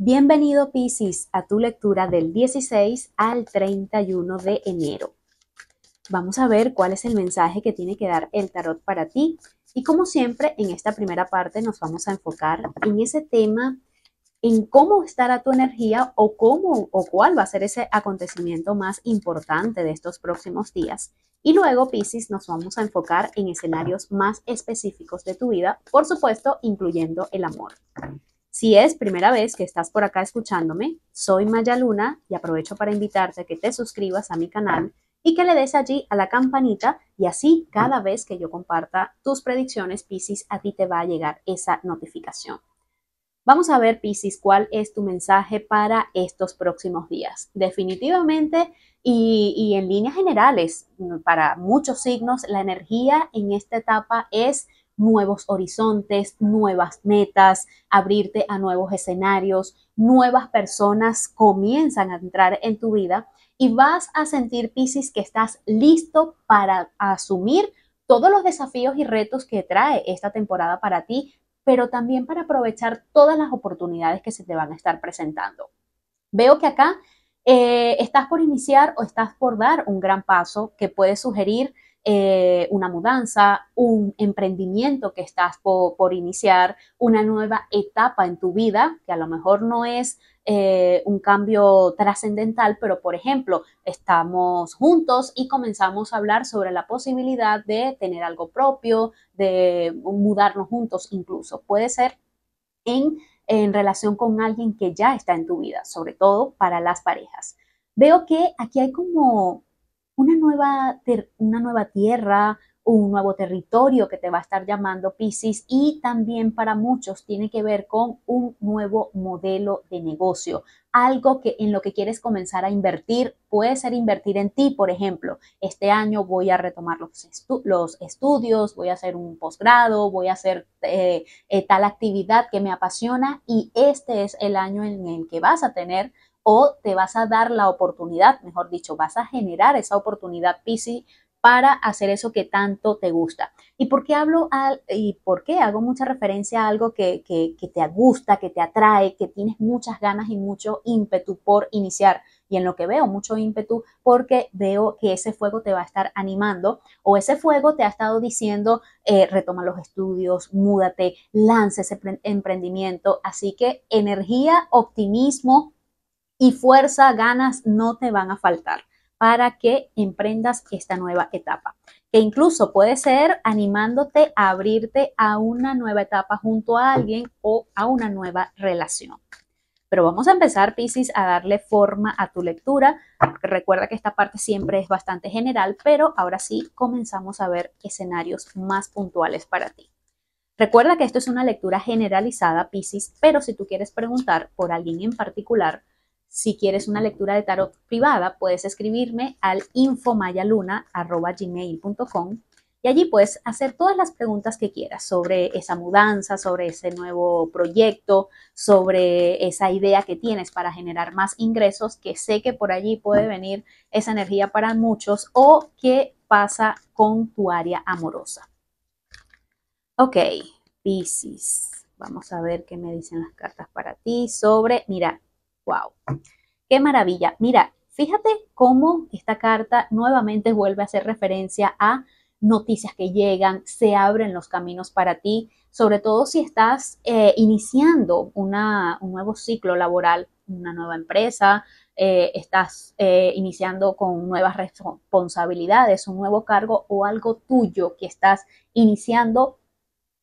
Bienvenido Piscis a tu lectura del 16 al 31 de enero. Vamos a ver cuál es el mensaje que tiene que dar el tarot para ti y como siempre en esta primera parte nos vamos a enfocar en ese tema, en cómo estará tu energía o cómo o cuál va a ser ese acontecimiento más importante de estos próximos días. Y luego, Piscis, nos vamos a enfocar en escenarios más específicos de tu vida, por supuesto, incluyendo el amor. Si es primera vez que estás por acá escuchándome, soy Maya Luna y aprovecho para invitarte a que te suscribas a mi canal y que le des allí a la campanita y así cada vez que yo comparta tus predicciones Piscis a ti te va a llegar esa notificación. Vamos a ver Piscis cuál es tu mensaje para estos próximos días. Definitivamente y, y en líneas generales para muchos signos la energía en esta etapa es nuevos horizontes, nuevas metas, abrirte a nuevos escenarios, nuevas personas comienzan a entrar en tu vida y vas a sentir, Piscis, que estás listo para asumir todos los desafíos y retos que trae esta temporada para ti, pero también para aprovechar todas las oportunidades que se te van a estar presentando. Veo que acá eh, estás por iniciar o estás por dar un gran paso que puedes sugerir eh, una mudanza, un emprendimiento que estás por iniciar, una nueva etapa en tu vida, que a lo mejor no es eh, un cambio trascendental, pero por ejemplo, estamos juntos y comenzamos a hablar sobre la posibilidad de tener algo propio, de mudarnos juntos incluso. Puede ser en, en relación con alguien que ya está en tu vida, sobre todo para las parejas. Veo que aquí hay como una nueva, una nueva tierra, un nuevo territorio que te va a estar llamando Pisces y también para muchos tiene que ver con un nuevo modelo de negocio, algo que en lo que quieres comenzar a invertir, puede ser invertir en ti, por ejemplo, este año voy a retomar los, los estudios, voy a hacer un posgrado, voy a hacer eh, eh, tal actividad que me apasiona y este es el año en el que vas a tener o te vas a dar la oportunidad, mejor dicho, vas a generar esa oportunidad PC para hacer eso que tanto te gusta. ¿Y por qué hablo y por qué hago mucha referencia a algo que, te gusta, que te atrae, que tienes muchas ganas y mucho ímpetu por iniciar? y en lo que veo mucho ímpetu porque veo que ese fuego te va a estar animando o ese fuego te ha estado diciendo eh, retoma los estudios, múdate, lanza ese emprendimiento. Así que energía, optimismo, y fuerza, ganas no te van a faltar para que emprendas esta nueva etapa, que incluso puede ser animándote a abrirte a una nueva etapa junto a alguien o a una nueva relación. Pero vamos a empezar, Piscis, a darle forma a tu lectura. Recuerda que esta parte siempre es bastante general, pero ahora sí comenzamos a ver escenarios más puntuales para ti. Recuerda que esto es una lectura generalizada, Piscis, pero si tú quieres preguntar por alguien en particular, si quieres una lectura de tarot privada, puedes escribirme al infomayaluna.com y allí puedes hacer todas las preguntas que quieras sobre esa mudanza, sobre ese nuevo proyecto, sobre esa idea que tienes para generar más ingresos, que sé que por allí puede venir esa energía para muchos o qué pasa con tu área amorosa. Ok, Pisces. Vamos a ver qué me dicen las cartas para ti sobre, mira, ¡Wow! ¡Qué maravilla! Mira, fíjate cómo esta carta nuevamente vuelve a hacer referencia a noticias que llegan, se abren los caminos para ti, sobre todo si estás eh, iniciando un nuevo ciclo laboral, una nueva empresa, eh, estás eh, iniciando con nuevas responsabilidades, un nuevo cargo o algo tuyo que estás iniciando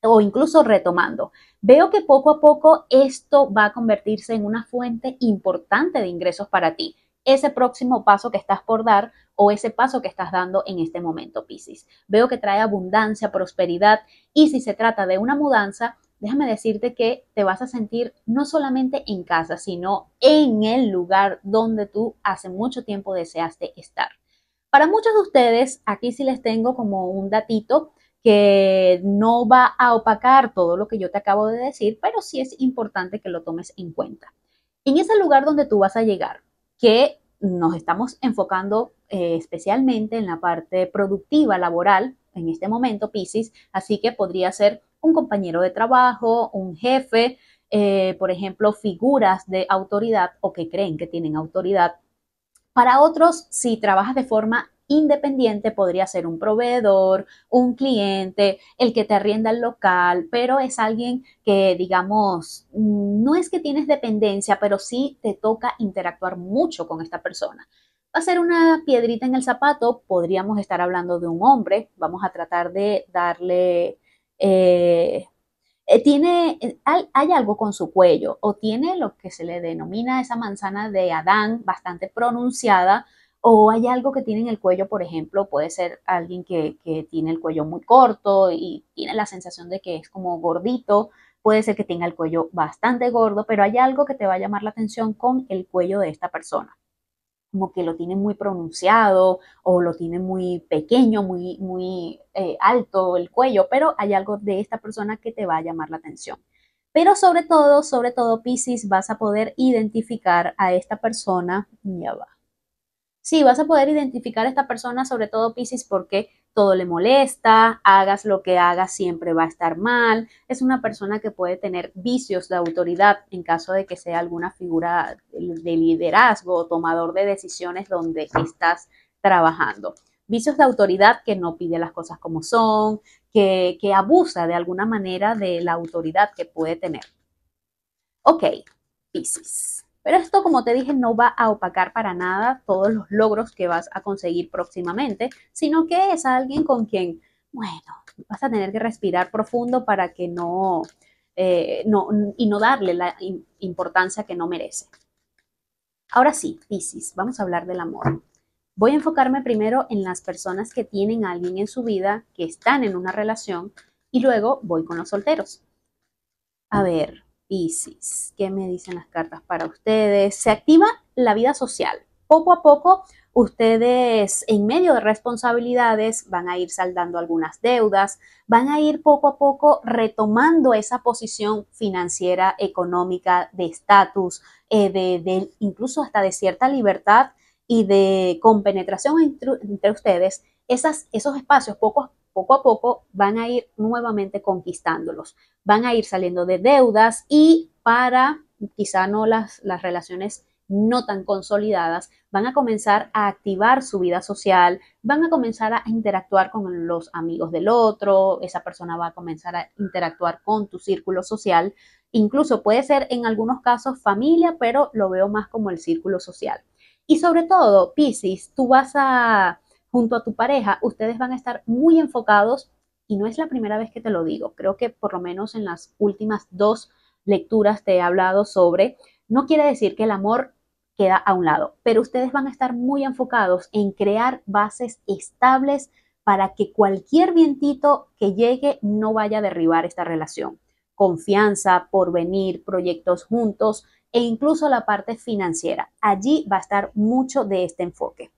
o incluso retomando. Veo que poco a poco esto va a convertirse en una fuente importante de ingresos para ti. Ese próximo paso que estás por dar o ese paso que estás dando en este momento, Piscis. Veo que trae abundancia, prosperidad y si se trata de una mudanza, déjame decirte que te vas a sentir no solamente en casa, sino en el lugar donde tú hace mucho tiempo deseaste estar. Para muchos de ustedes, aquí sí les tengo como un datito que no va a opacar todo lo que yo te acabo de decir, pero sí es importante que lo tomes en cuenta. En ese lugar donde tú vas a llegar, que nos estamos enfocando eh, especialmente en la parte productiva, laboral, en este momento, Pisces, así que podría ser un compañero de trabajo, un jefe, eh, por ejemplo, figuras de autoridad o que creen que tienen autoridad. Para otros, si trabajas de forma independiente podría ser un proveedor, un cliente, el que te arrienda el local, pero es alguien que, digamos, no es que tienes dependencia, pero sí te toca interactuar mucho con esta persona. Va a ser una piedrita en el zapato, podríamos estar hablando de un hombre, vamos a tratar de darle... Eh, eh, tiene, hay algo con su cuello o tiene lo que se le denomina esa manzana de Adán bastante pronunciada, o hay algo que tiene en el cuello, por ejemplo, puede ser alguien que, tiene el cuello muy corto y tiene la sensación de que es como gordito, puede ser que tenga el cuello bastante gordo, pero hay algo que te va a llamar la atención con el cuello de esta persona como que lo tiene muy pronunciado o lo tiene muy pequeño, muy, muy eh, alto el cuello, pero hay algo de esta persona que te va a llamar la atención. Pero sobre todo, sobre todo, Pisces, vas a poder identificar a esta persona, ya va, sí, vas a poder identificar a esta persona, sobre todo Pisces, porque todo le molesta, hagas lo que hagas siempre va a estar mal, es una persona que puede tener vicios de autoridad en caso de que sea alguna figura de liderazgo o tomador de decisiones donde estás trabajando. Vicios de autoridad que no pide las cosas como son, que, abusa de alguna manera de la autoridad que puede tener. Ok, Pisces. Pero esto, como te dije, no va a opacar para nada todos los logros que vas a conseguir próximamente, sino que es alguien con quien, bueno, vas a tener que respirar profundo para que no, eh, y no darle la importancia que no merece. Ahora sí, Piscis, vamos a hablar del amor. Voy a enfocarme primero en las personas que tienen a alguien en su vida, que están en una relación, y luego voy con los solteros. A ver, Piscis, ¿Qué me dicen las cartas para ustedes? Se activa la vida social. Poco a poco, ustedes en medio de responsabilidades van a ir saldando algunas deudas, van a ir poco a poco retomando esa posición financiera, económica, de estatus, eh, de, incluso hasta de cierta libertad y de compenetración entre, entre ustedes. esos espacios poco a poco a poco van a ir nuevamente conquistándolos, van a ir saliendo de deudas y para quizá no las, las relaciones no tan consolidadas, van a comenzar a activar su vida social, van a comenzar a interactuar con los amigos del otro, esa persona va a comenzar a interactuar con tu círculo social, incluso puede ser en algunos casos familia, pero lo veo más como el círculo social. Y sobre todo, Piscis, tú vas a junto a tu pareja, ustedes van a estar muy enfocados y no es la primera vez que te lo digo. Creo que por lo menos en las últimas dos lecturas te he hablado sobre, no quiere decir que el amor queda a un lado, pero ustedes van a estar muy enfocados en crear bases estables para que cualquier vientito que llegue no vaya a derribar esta relación. Confianza, porvenir, proyectos juntos e incluso la parte financiera. Allí va a estar mucho de este enfoque.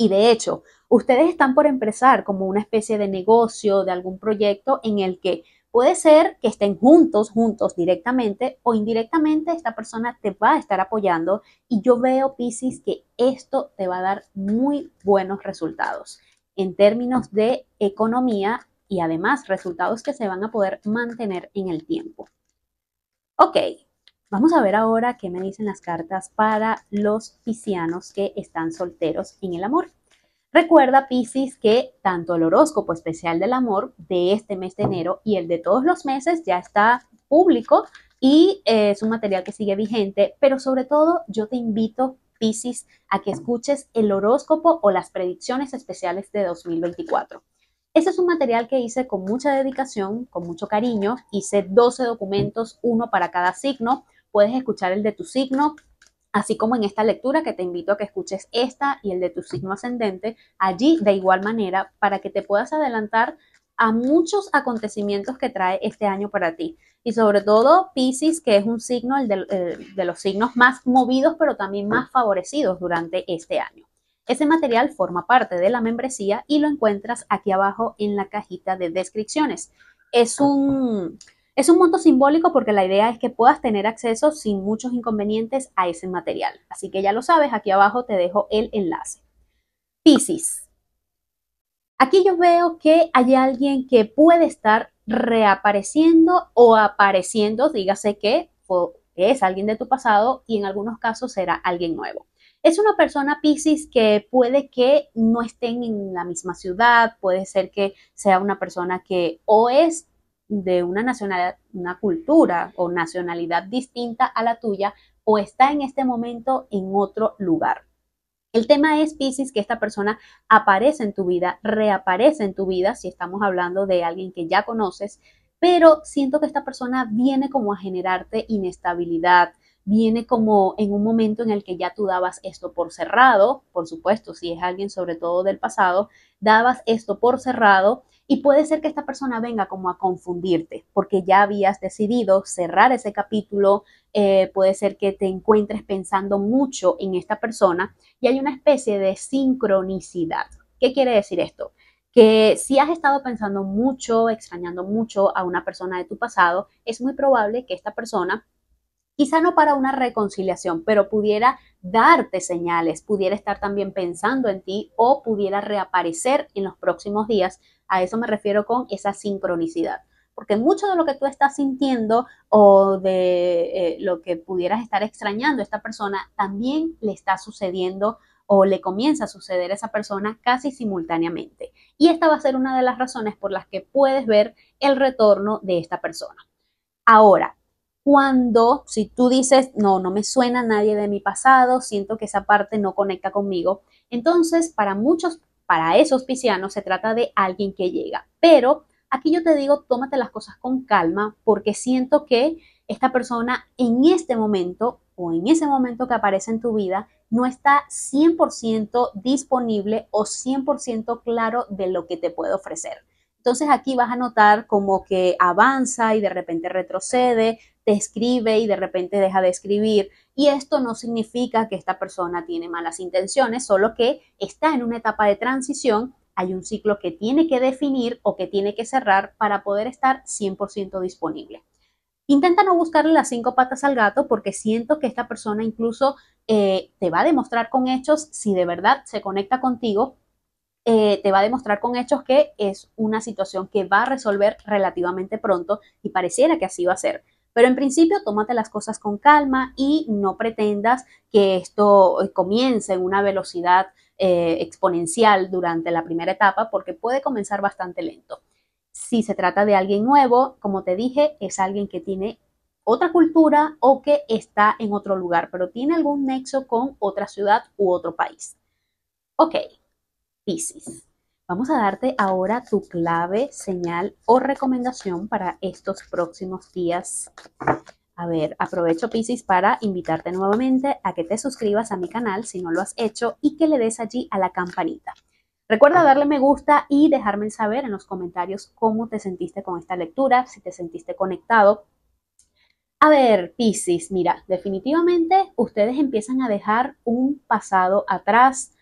Y de hecho, ustedes están por empezar como una especie de negocio, de algún proyecto en el que puede ser que estén juntos, juntos directamente o indirectamente, esta persona te va a estar apoyando y yo veo, Piscis, que esto te va a dar muy buenos resultados en términos de economía y además resultados que se van a poder mantener en el tiempo. Ok, Vamos a ver ahora qué me dicen las cartas para los piscianos que están solteros en el amor. Recuerda, Piscis, que tanto el horóscopo especial del amor de este mes de enero y el de todos los meses ya está público y eh, es un material que sigue vigente, pero sobre todo yo te invito, Piscis, a que escuches el horóscopo o las predicciones especiales de 2024. Este es un material que hice con mucha dedicación, con mucho cariño. Hice 12 documentos, uno para cada signo Puedes escuchar el de tu signo, así como en esta lectura que te invito a que escuches esta y el de tu signo ascendente, allí de igual manera, para que te puedas adelantar a muchos acontecimientos que trae este año para ti. Y sobre todo Pisces, que es un signo el de, eh, de, los signos más movidos, pero también más favorecidos durante este año. Ese material forma parte de la membresía y lo encuentras aquí abajo en la cajita de descripciones. Es un es un monto simbólico porque la idea es que puedas tener acceso sin muchos inconvenientes a ese material. Así que ya lo sabes, aquí abajo te dejo el enlace. Piscis. Aquí yo veo que hay alguien que puede estar reapareciendo o apareciendo, dígase que es alguien de tu pasado y en algunos casos será alguien nuevo. Es una persona Piscis que puede que no estén en la misma ciudad, puede ser que sea una persona que o es de una nacionalidad, una cultura o nacionalidad distinta a la tuya o está en este momento en otro lugar. El tema es, Pisces, que esta persona aparece en tu vida, reaparece en tu vida, si estamos hablando de alguien que ya conoces, pero siento que esta persona viene como a generarte inestabilidad, viene como en un momento en el que ya tú dabas esto por cerrado, por supuesto, si es alguien sobre todo del pasado, dabas esto por cerrado y puede ser que esta persona venga como a confundirte, porque ya habías decidido cerrar ese capítulo, eh, puede ser que te encuentres pensando mucho en esta persona y hay una especie de sincronicidad. ¿Qué quiere decir esto? que si has estado pensando mucho, extrañando mucho a una persona de tu pasado, es muy probable que esta persona, quizá no para una reconciliación, pero pudiera darte señales, pudiera estar también pensando en ti o pudiera reaparecer en los próximos días a eso me refiero con esa sincronicidad. Porque mucho de lo que tú estás sintiendo o de eh, lo que pudieras estar extrañando a esta persona también le está sucediendo o le comienza a suceder a esa persona casi simultáneamente. Y esta va a ser una de las razones por las que puedes ver el retorno de esta persona. Ahora, cuando, si tú dices, no, no me suena nadie de mi pasado, siento que esa parte no conecta conmigo, entonces para muchos para esos piscianos se trata de alguien que llega. Pero aquí yo te digo, tómate las cosas con calma porque siento que esta persona en este momento o en ese momento que aparece en tu vida no está 100% disponible o 100% claro de lo que te puede ofrecer. Entonces aquí vas a notar como que avanza y de repente retrocede, te escribe y de repente deja de escribir. Y esto no significa que esta persona tiene malas intenciones, solo que está en una etapa de transición, hay un ciclo que tiene que definir o que tiene que cerrar para poder estar 100% disponible. Intenta no buscarle las cinco patas al gato porque siento que esta persona incluso eh, te va a demostrar con hechos si de verdad se conecta contigo eh, te va a demostrar con hechos que es una situación que va a resolver relativamente pronto y pareciera que así va a ser. Pero en principio, tómate las cosas con calma y no pretendas que esto eh, comience en una velocidad eh, exponencial durante la primera etapa porque puede comenzar bastante lento. Si se trata de alguien nuevo, como te dije, es alguien que tiene otra cultura o que está en otro lugar, pero tiene algún nexo con otra ciudad u otro país. Ok, Pisces. Vamos a darte ahora tu clave, señal o recomendación para estos próximos días. A ver, aprovecho Pisces para invitarte nuevamente a que te suscribas a mi canal si no lo has hecho y que le des allí a la campanita. Recuerda darle me gusta y dejarme saber en los comentarios cómo te sentiste con esta lectura, si te sentiste conectado. A ver, Pisces, mira, definitivamente ustedes empiezan a dejar un pasado atrás,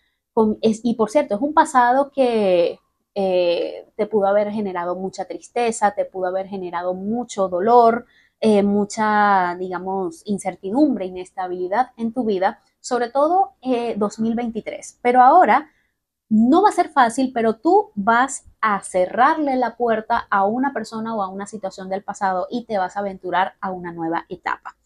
y por cierto, es un pasado que eh, te pudo haber generado mucha tristeza, te pudo haber generado mucho dolor, eh, mucha, digamos, incertidumbre, inestabilidad en tu vida, sobre todo 2023. Eh, pero ahora no va a ser fácil, pero tú vas a cerrarle la puerta a una persona o a una situación del pasado y te vas a aventurar a una nueva etapa.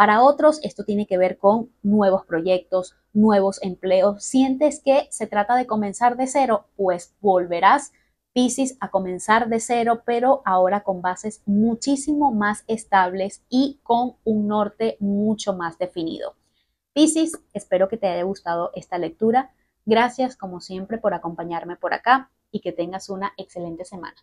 Para otros, esto tiene que ver con nuevos proyectos, nuevos empleos. ¿Sientes que se trata de comenzar de cero? Pues volverás, Pisis, a comenzar de cero, pero ahora con bases muchísimo más estables y con un norte mucho más definido. Pisis, espero que te haya gustado esta lectura. Gracias como siempre por acompañarme por acá y que tengas una excelente semana.